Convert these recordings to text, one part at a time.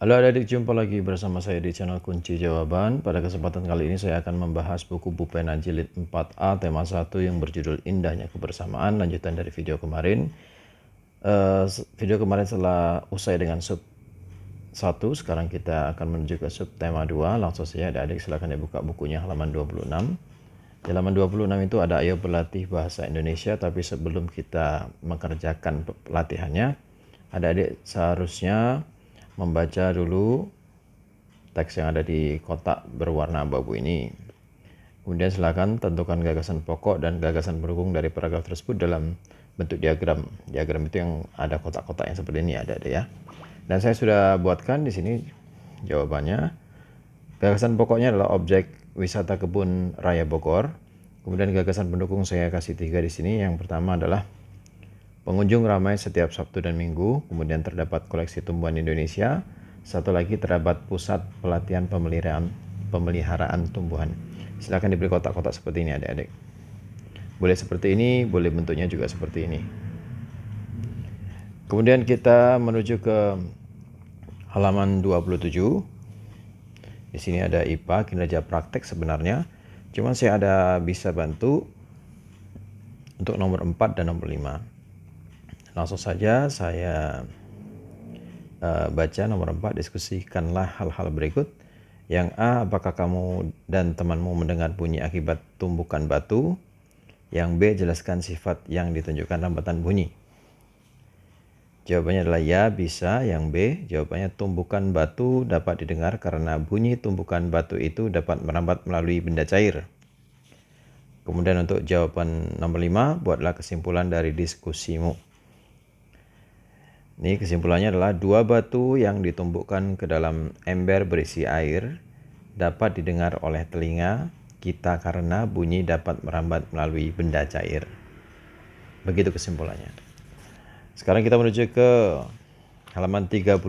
Halo adik-adik, jumpa lagi bersama saya di channel Kunci Jawaban. Pada kesempatan kali ini saya akan membahas buku Bupena Jilid 4A tema 1 yang berjudul Indahnya Kebersamaan, lanjutan dari video kemarin. Uh, video kemarin setelah usai dengan sub 1, sekarang kita akan menuju ke sub tema 2. Langsung saja adik-adik silahkan dibuka ya bukunya halaman 26. Di halaman 26 itu ada ayo berlatih bahasa Indonesia, tapi sebelum kita mengerjakan pelatihannya, adik-adik seharusnya membaca dulu teks yang ada di kotak berwarna abu-abu ini. Kemudian silakan tentukan gagasan pokok dan gagasan pendukung dari paragraf tersebut dalam bentuk diagram. Diagram itu yang ada kotak-kotak yang seperti ini ada, ada ya. Dan saya sudah buatkan di sini jawabannya. Gagasan pokoknya adalah objek wisata kebun raya Bogor. Kemudian gagasan pendukung saya kasih tiga di sini. Yang pertama adalah Pengunjung ramai setiap Sabtu dan Minggu, kemudian terdapat koleksi tumbuhan Indonesia, satu lagi terdapat pusat pelatihan pemeliharaan, pemeliharaan tumbuhan. Silahkan diberi kotak-kotak seperti ini adik-adik. Boleh seperti ini, boleh bentuknya juga seperti ini. Kemudian kita menuju ke halaman 27. Di sini ada IPA, kinerja praktek sebenarnya. Cuman saya ada bisa bantu untuk nomor 4 dan nomor 5. Langsung saja saya uh, baca nomor 4 diskusikanlah hal-hal berikut. Yang A, apakah kamu dan temanmu mendengar bunyi akibat tumbukan batu? Yang B, jelaskan sifat yang ditunjukkan rambatan bunyi. Jawabannya adalah ya, bisa. Yang B, jawabannya tumbukan batu dapat didengar karena bunyi tumbukan batu itu dapat merambat melalui benda cair. Kemudian untuk jawaban nomor 5, buatlah kesimpulan dari diskusimu. Ini kesimpulannya adalah dua batu yang ditumbukkan ke dalam ember berisi air dapat didengar oleh telinga kita karena bunyi dapat merambat melalui benda cair. Begitu kesimpulannya. Sekarang kita menuju ke halaman 33.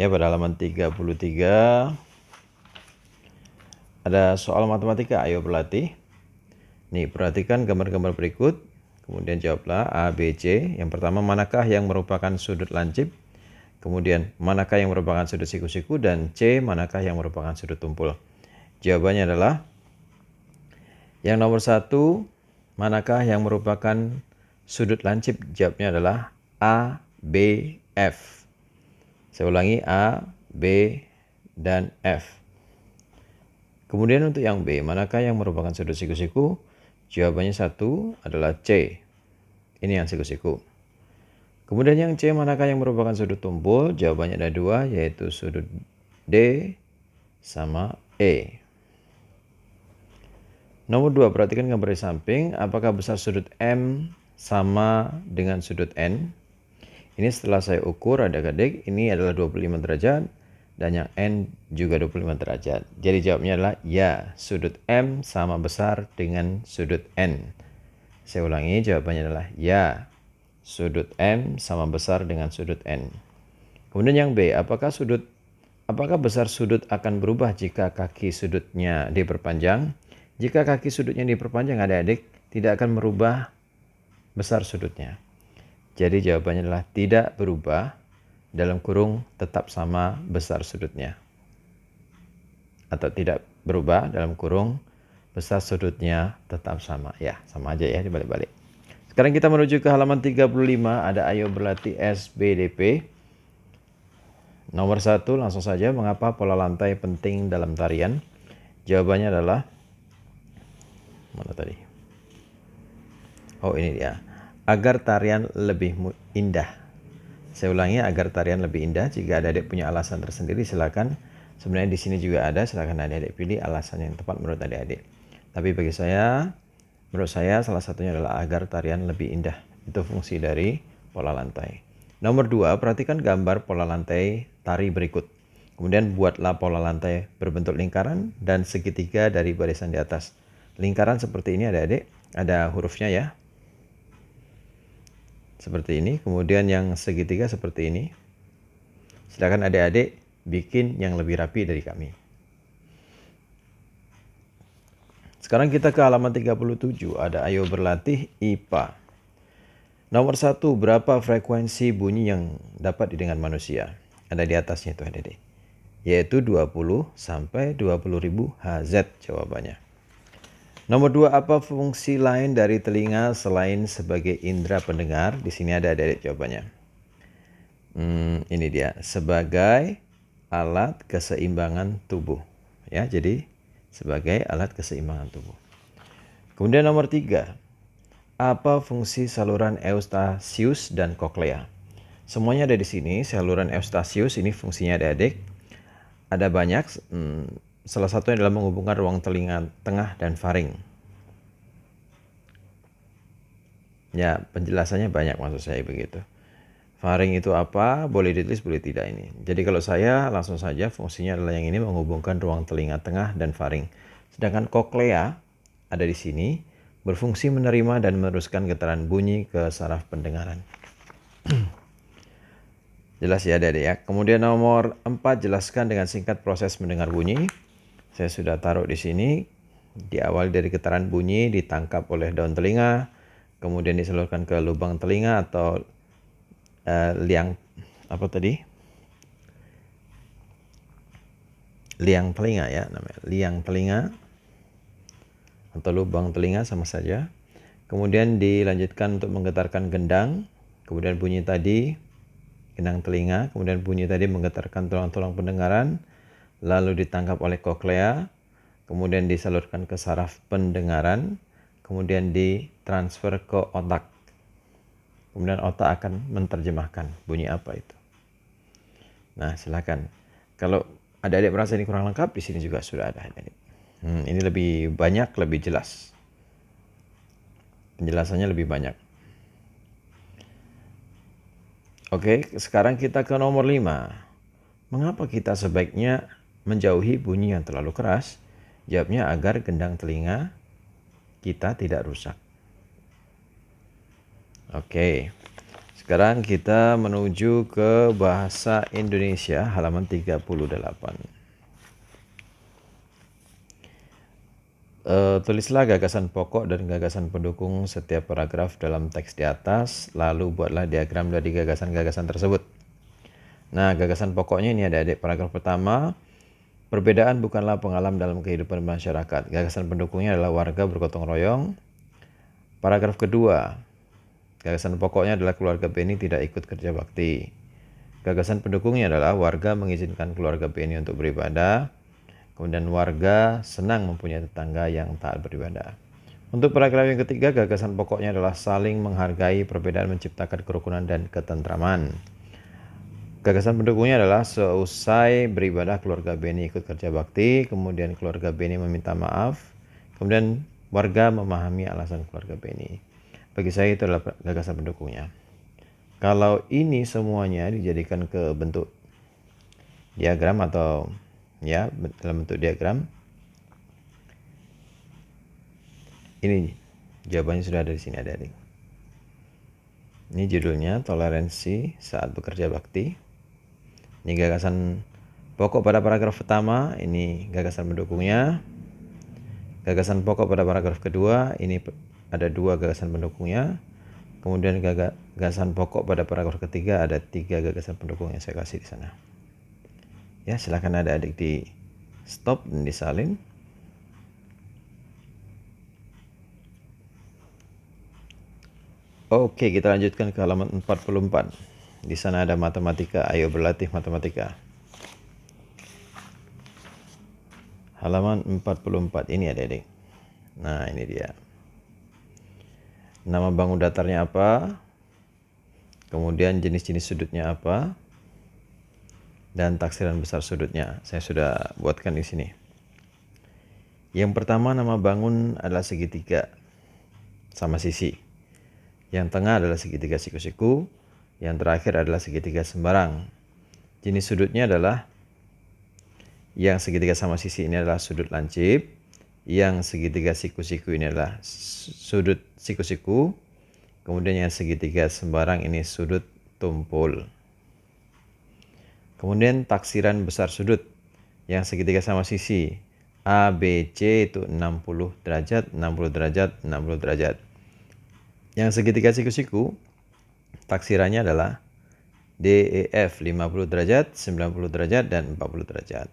Ya, pada halaman 33 ada soal matematika, ayo berlatih. Nih, perhatikan gambar-gambar berikut Kemudian jawablah A, B, C. Yang pertama, manakah yang merupakan sudut lancip? Kemudian, manakah yang merupakan sudut siku-siku? Dan C, manakah yang merupakan sudut tumpul? Jawabannya adalah yang nomor satu, manakah yang merupakan sudut lancip? Jawabnya adalah A, B, F. Saya ulangi A, B, dan F. Kemudian untuk yang B, manakah yang merupakan sudut siku-siku? Jawabannya satu adalah C. Ini yang siku-siku. Kemudian yang C manakah yang merupakan sudut tumpul? Jawabannya ada dua yaitu sudut D sama E. Nomor dua perhatikan gambar di samping apakah besar sudut M sama dengan sudut N. Ini setelah saya ukur ada adik ini adalah 25 derajat dan yang N juga 25 derajat. Jadi jawabnya adalah ya, sudut M sama besar dengan sudut N. Saya ulangi, jawabannya adalah ya, sudut M sama besar dengan sudut N. Kemudian yang B, apakah sudut apakah besar sudut akan berubah jika kaki sudutnya diperpanjang? Jika kaki sudutnya diperpanjang, adik-adik tidak akan merubah besar sudutnya. Jadi jawabannya adalah tidak berubah dalam kurung tetap sama besar sudutnya atau tidak berubah dalam kurung besar sudutnya tetap sama ya sama aja ya dibalik-balik sekarang kita menuju ke halaman 35 ada ayo berlatih SBDP nomor satu langsung saja mengapa pola lantai penting dalam tarian jawabannya adalah mana tadi oh ini dia agar tarian lebih indah saya ulangi agar tarian lebih indah. Jika ada adik punya alasan tersendiri silakan. Sebenarnya di sini juga ada, silakan adik-adik pilih alasan yang tepat menurut adik-adik. Tapi bagi saya, menurut saya salah satunya adalah agar tarian lebih indah. Itu fungsi dari pola lantai. Nomor dua, perhatikan gambar pola lantai tari berikut. Kemudian buatlah pola lantai berbentuk lingkaran dan segitiga dari barisan di atas. Lingkaran seperti ini adik-adik, ada hurufnya ya, seperti ini, kemudian yang segitiga seperti ini. Silakan adik-adik bikin yang lebih rapi dari kami. Sekarang kita ke halaman 37, ada ayo berlatih IPA. Nomor satu, berapa frekuensi bunyi yang dapat didengar manusia? Ada di atasnya itu adik-adik. Yaitu 20 sampai 20.000 Hz jawabannya. Nomor dua, apa fungsi lain dari telinga selain sebagai indera pendengar? Di sini ada adik-adik jawabannya. Hmm, ini dia, sebagai alat keseimbangan tubuh. Ya, jadi sebagai alat keseimbangan tubuh. Kemudian nomor tiga, apa fungsi saluran Eustasius dan koklea? Semuanya ada di sini. Saluran Eustasius ini fungsinya adik-adik. Ada banyak. Hmm, Salah satunya adalah menghubungkan ruang telinga tengah dan faring. Ya, penjelasannya banyak maksud saya begitu. Faring itu apa? Boleh ditulis, boleh tidak ini. Jadi kalau saya langsung saja fungsinya adalah yang ini menghubungkan ruang telinga tengah dan faring. Sedangkan koklea ada di sini berfungsi menerima dan meneruskan getaran bunyi ke saraf pendengaran. Jelas ya adik ya. Kemudian nomor 4 jelaskan dengan singkat proses mendengar bunyi. Saya sudah taruh di sini. Di awal dari getaran bunyi, ditangkap oleh daun telinga, kemudian diseluruhkan ke lubang telinga atau uh, liang apa tadi? Liang telinga ya namanya, liang telinga atau lubang telinga sama saja. Kemudian dilanjutkan untuk menggetarkan gendang, kemudian bunyi tadi gendang telinga, kemudian bunyi tadi menggetarkan tulang-tulang pendengaran, lalu ditangkap oleh koklea, kemudian disalurkan ke saraf pendengaran, kemudian ditransfer ke otak. Kemudian otak akan menerjemahkan bunyi apa itu. Nah, silakan. Kalau ada adik merasa ini kurang lengkap, di sini juga sudah ada adik-adik. Hmm, ini lebih banyak, lebih jelas. Penjelasannya lebih banyak. Oke, sekarang kita ke nomor 5. Mengapa kita sebaiknya menjauhi bunyi yang terlalu keras? Jawabnya agar gendang telinga kita tidak rusak. Oke. Sekarang kita menuju ke bahasa Indonesia halaman 38. Uh, eh, tulislah gagasan pokok dan gagasan pendukung setiap paragraf dalam teks di atas, lalu buatlah diagram dari gagasan-gagasan tersebut. Nah, gagasan pokoknya ini ada adik paragraf pertama, Perbedaan bukanlah pengalaman dalam kehidupan masyarakat. Gagasan pendukungnya adalah warga bergotong royong. Paragraf kedua, gagasan pokoknya adalah keluarga Beni tidak ikut kerja bakti. Gagasan pendukungnya adalah warga mengizinkan keluarga Beni untuk beribadah, kemudian warga senang mempunyai tetangga yang taat beribadah. Untuk paragraf yang ketiga, gagasan pokoknya adalah saling menghargai perbedaan menciptakan kerukunan dan ketentraman. Gagasan pendukungnya adalah seusai beribadah keluarga Beni ikut kerja bakti, kemudian keluarga Beni meminta maaf, kemudian warga memahami alasan keluarga Beni. Bagi saya itu adalah gagasan pendukungnya. Kalau ini semuanya dijadikan ke bentuk diagram atau ya dalam bentuk diagram, ini jawabannya sudah ada di sini ada ini. Ini judulnya toleransi saat bekerja bakti. Ini gagasan pokok pada paragraf pertama, ini gagasan pendukungnya. Gagasan pokok pada paragraf kedua, ini ada dua gagasan pendukungnya. Kemudian gagasan pokok pada paragraf ketiga ada tiga gagasan pendukung yang saya kasih di sana. Ya, silakan ada adik di stop dan disalin. Oke, kita lanjutkan ke halaman 44. Di sana ada matematika, ayo berlatih matematika. Halaman 44 ini ya dedek. Nah ini dia. Nama bangun datarnya apa? Kemudian jenis-jenis sudutnya apa? Dan taksiran besar sudutnya. Saya sudah buatkan di sini. Yang pertama nama bangun adalah segitiga sama sisi. Yang tengah adalah segitiga siku-siku yang terakhir adalah segitiga sembarang. Jenis sudutnya adalah yang segitiga sama sisi ini adalah sudut lancip, yang segitiga siku-siku ini adalah sudut siku-siku, kemudian yang segitiga sembarang ini sudut tumpul. Kemudian taksiran besar sudut yang segitiga sama sisi ABC itu 60 derajat, 60 derajat, 60 derajat. Yang segitiga siku-siku taksirannya adalah DEF 50 derajat, 90 derajat, dan 40 derajat.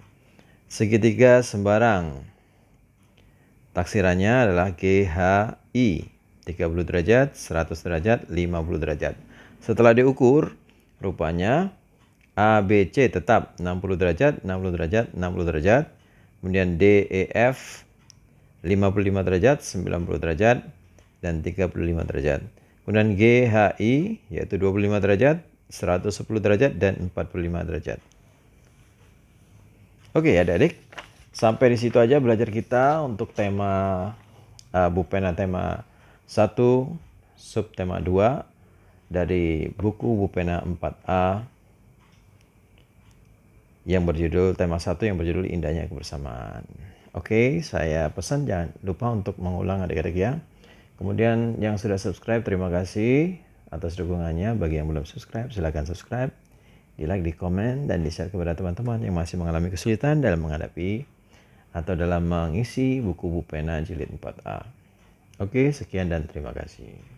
Segitiga sembarang. Taksirannya adalah GHI 30 derajat, 100 derajat, 50 derajat. Setelah diukur, rupanya ABC tetap 60 derajat, 60 derajat, 60 derajat. Kemudian DEF 55 derajat, 90 derajat, dan 35 derajat. Kemudian GHI yaitu 25 derajat, 110 derajat dan 45 derajat. Oke ya adik-adik, sampai di situ aja belajar kita untuk tema uh, eh, Bupena tema 1, subtema 2 dari buku Bupena 4A yang berjudul tema 1 yang berjudul Indahnya Kebersamaan. Oke, saya pesan jangan lupa untuk mengulang adik-adik ya. Kemudian yang sudah subscribe terima kasih atas dukungannya. Bagi yang belum subscribe silahkan subscribe. Di like, di komen, dan di share kepada teman-teman yang masih mengalami kesulitan dalam menghadapi atau dalam mengisi buku bupena jilid 4A. Oke, sekian dan terima kasih.